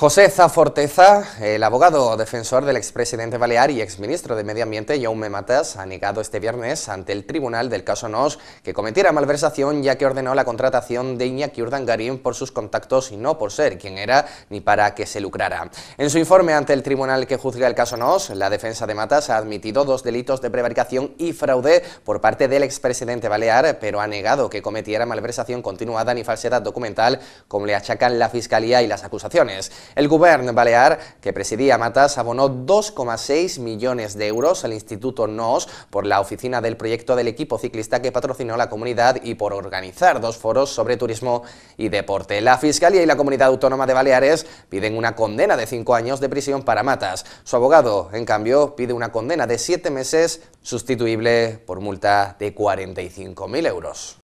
José Zaforteza, el abogado defensor del expresidente Balear y exministro de Medio Ambiente, Jaume Matas, ha negado este viernes ante el tribunal del caso Nos que cometiera malversación ya que ordenó la contratación de Iñaki Urdangarín por sus contactos y no por ser quien era ni para que se lucrara. En su informe ante el tribunal que juzga el caso Nos, la defensa de Matas ha admitido dos delitos de prevaricación y fraude por parte del expresidente Balear, pero ha negado que cometiera malversación continuada ni falsedad documental como le achacan la Fiscalía y las acusaciones. El govern balear, que presidía Matas, abonó 2,6 millones de euros al Instituto NOS por la oficina del proyecto del equipo ciclista que patrocinó la comunidad y por organizar dos foros sobre turismo y deporte. La Fiscalía y la Comunidad Autónoma de Baleares piden una condena de cinco años de prisión para Matas. Su abogado, en cambio, pide una condena de siete meses sustituible por multa de 45.000 euros.